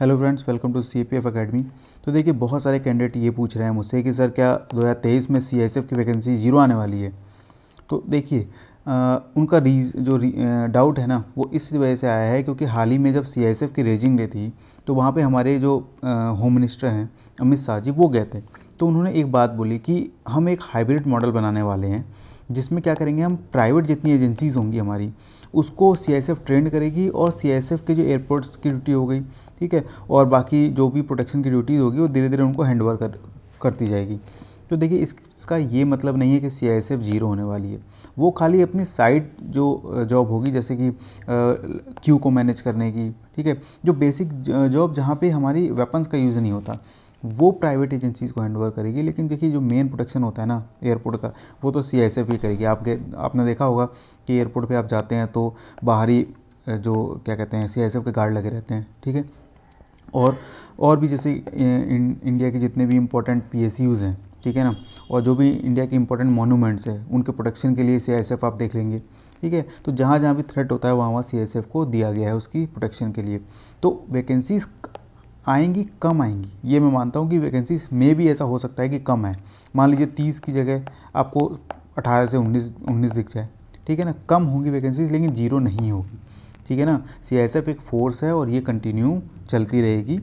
hello friends welcome to C P F academy तो देखिए बहुत सारे कैंडिडेट ये पूछ रहे हैं मुझसे कि सर क्या 2023 में सी एस एफ की वैकेंसी जीरो आने वाली है तो देखिए उनका रीज जो री, डाउट है ना वो इस वजह से आया है क्योंकि हाल ही में जब सी एस एफ की रेजिंग डे थी तो वहाँ पर हमारे जो होम मिनिस्टर हैं अमित शाह जी वो गए थे तो उन्होंने एक बात बोली कि हम एक हाइब्रिड मॉडल बनाने वाले हैं जिसमें क्या करेंगे हम प्राइवेट जितनी एजेंसीज होंगी हमारी उसको सी आई ट्रेंड करेगी और सी आई के जो एयरपोर्ट्स की ड्यूटी हो गई ठीक है और बाकी जो भी प्रोटेक्शन की ड्यूटीज़ होगी वो धीरे धीरे उनको हैंड ओवर कर, करती जाएगी तो देखिए इसका ये मतलब नहीं है कि C I S F zero होने वाली है वो खाली अपनी साइड जो जॉब होगी जैसे कि क्यू को मैनेज करने की ठीक है जो बेसिक जॉब जहाँ पे हमारी वेपन्स का यूज़ नहीं होता वो प्राइवेट एजेंसीज़ को हैंड ओवर करेगी लेकिन देखिए जो मेन प्रोटेक्शन होता है ना एयरपोर्ट का वो तो सी ही करेगी आपके आपने देखा होगा कि एयरपोर्ट पर आप जाते हैं तो बाहरी जो क्या कहते हैं सी के गार्ड लगे रहते हैं ठीक है और और भी जैसे इंडिया के जितने भी इम्पोर्टेंट पी हैं ठीक है ना और जो भी इंडिया के इंपॉर्टेंट मोनूमेंट्स हैं उनके प्रोटेक्शन के लिए सी आप देख लेंगे ठीक है तो जहाँ जहाँ भी थ्रेट होता है वहाँ वहाँ सी को दिया गया है उसकी प्रोटेक्शन के लिए तो वैकेंसीज आएंगी कम आएंगी ये मैं मानता हूँ कि वैकेंसीज में भी ऐसा हो सकता है कि कम है मान लीजिए तीस की जगह आपको अठारह से उन्नीस उन्नीस दिख जाए ठीक है ना कम होंगी वैकेंसीज लेकिन जीरो नहीं होगी ठीक है ना सी एक फोर्स है और ये कंटिन्यू चलती रहेगी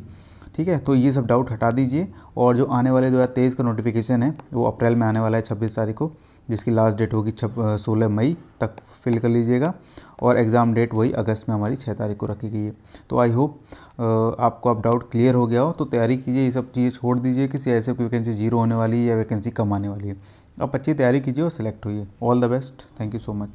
ठीक है तो ये सब डाउट हटा दीजिए और जो आने वाले दो हज़ार तेईस का नोटिफिकेशन है वो अप्रैल में आने वाला है छब्बीस तारीख को जिसकी लास्ट डेट होगी छब सोलह मई तक फिल कर लीजिएगा और एग्ज़ाम डेट वही अगस्त में हमारी छः तारीख को रखी गई है तो आई होप आपको अब डाउट क्लियर हो गया हो तो तैयारी कीजिए ये सब चीज़ें छोड़ दीजिए कि सी आई की वैकेंसी जीरो होने वाली है या वैकेंसी कम आने वाली है आप अच्छी तैयारी कीजिए और सिलेक्ट होइए all the best thank you so much